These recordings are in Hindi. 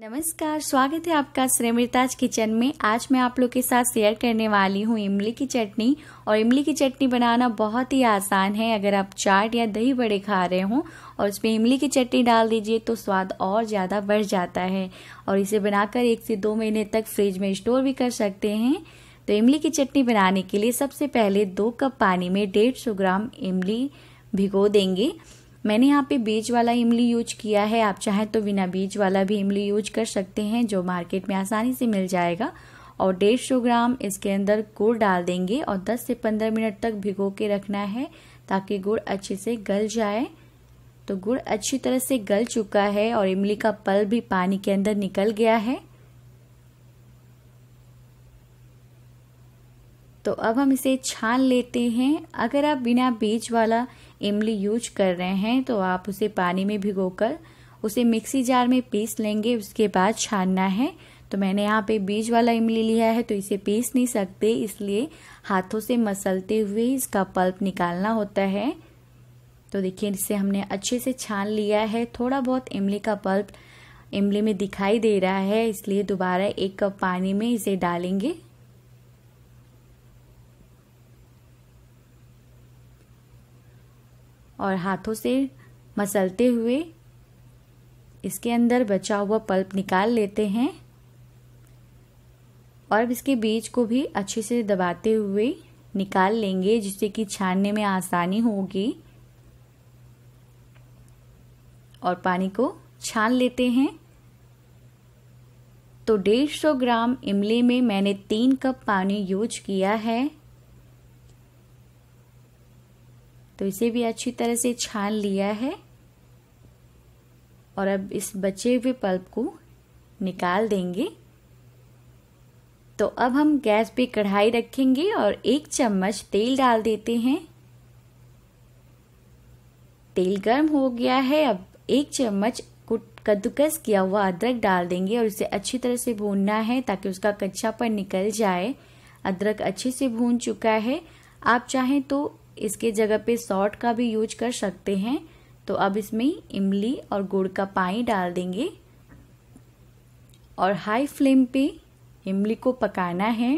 नमस्कार स्वागत है आपका श्रेमृताज किचन में आज मैं आप लोग के साथ शेयर करने वाली हूँ इमली की चटनी और इमली की चटनी बनाना बहुत ही आसान है अगर आप चाट या दही बड़े खा रहे हो और उसमें इमली की चटनी डाल दीजिए तो स्वाद और ज़्यादा बढ़ जाता है और इसे बनाकर एक से दो महीने तक फ्रिज में स्टोर भी कर सकते हैं तो इमली की चटनी बनाने के लिए सबसे पहले दो कप पानी में डेढ़ ग्राम इमली भिगो देंगे मैंने यहाँ पे बीज वाला इमली यूज किया है आप चाहें तो बिना बीज वाला भी इमली यूज कर सकते हैं जो मार्केट में आसानी से मिल जाएगा और डेढ़ सौ ग्राम इसके अंदर गुड़ डाल देंगे और 10 से 15 मिनट तक भिगो के रखना है ताकि गुड़ अच्छे से गल जाए तो गुड़ अच्छी तरह से गल चुका है और इमली का पल भी पानी के अंदर निकल गया है तो अब हम इसे छान लेते हैं अगर आप बिना बीज वाला इमली यूज कर रहे हैं तो आप उसे पानी में भिगोकर उसे मिक्सी जार में पीस लेंगे उसके बाद छानना है तो मैंने यहाँ पे बीज वाला इमली लिया है तो इसे पीस नहीं सकते इसलिए हाथों से मसलते हुए इसका पल्प निकालना होता है तो देखिए इसे हमने अच्छे से छान लिया है थोड़ा बहुत इमली का पल्प इमली में दिखाई दे रहा है इसलिए दोबारा एक कप पानी में इसे डालेंगे और हाथों से मसलते हुए इसके अंदर बचा हुआ पल्प निकाल लेते हैं और इसके बीज को भी अच्छे से दबाते हुए निकाल लेंगे जिससे कि छानने में आसानी होगी और पानी को छान लेते हैं तो डेढ़ सौ ग्राम इमली में मैंने तीन कप पानी यूज किया है तो इसे भी अच्छी तरह से छान लिया है और अब इस बचे हुए पल्प को निकाल देंगे तो अब हम गैस पे कढ़ाई रखेंगे और एक चम्मच तेल डाल देते हैं तेल गर्म हो गया है अब एक चम्मच कद्दूकस किया हुआ अदरक डाल देंगे और इसे अच्छी तरह से भूनना है ताकि उसका कच्चापन निकल जाए अदरक अच्छे से भून चुका है आप चाहें तो इसके जगह पे सॉल्ट का भी यूज कर सकते हैं तो अब इसमें इमली और गुड़ का पानी डाल देंगे और हाई फ्लेम पे इमली को पकाना है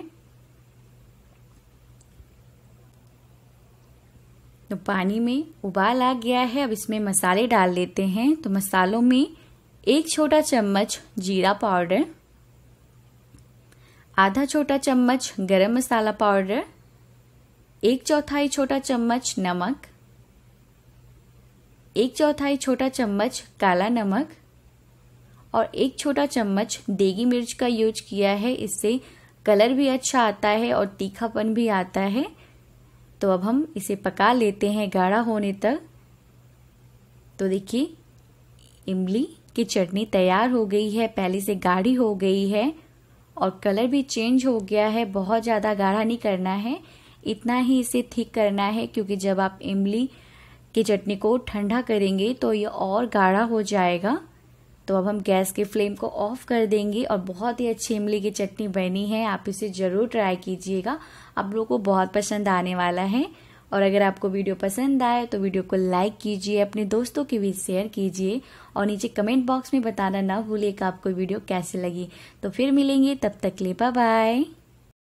तो पानी में उबाल आ गया है अब इसमें मसाले डाल लेते हैं तो मसालों में एक छोटा चम्मच जीरा पाउडर आधा छोटा चम्मच गरम मसाला पाउडर एक चौथाई छोटा चम्मच नमक एक चौथाई छोटा चम्मच काला नमक और एक छोटा चम्मच देगी मिर्च का यूज किया है इससे कलर भी अच्छा आता है और तीखापन भी आता है तो अब हम इसे पका लेते हैं गाढ़ा होने तक तो देखिए इमली की चटनी तैयार हो गई है पहले से गाढ़ी हो गई है और कलर भी चेंज हो गया है बहुत ज़्यादा गाढ़ा नहीं करना है इतना ही इसे थिक करना है क्योंकि जब आप इमली की चटनी को ठंडा करेंगे तो ये और गाढ़ा हो जाएगा तो अब हम गैस के फ्लेम को ऑफ कर देंगे और बहुत ही अच्छी इमली की चटनी बनी है आप इसे ज़रूर ट्राई कीजिएगा आप लोगों को बहुत पसंद आने वाला है और अगर आपको वीडियो पसंद आए तो वीडियो को लाइक कीजिए अपने दोस्तों के बीच शेयर कीजिए और नीचे कमेंट बॉक्स में बताना ना भूलिएगा आपको वीडियो कैसे लगी तो फिर मिलेंगे तब तक ले बाय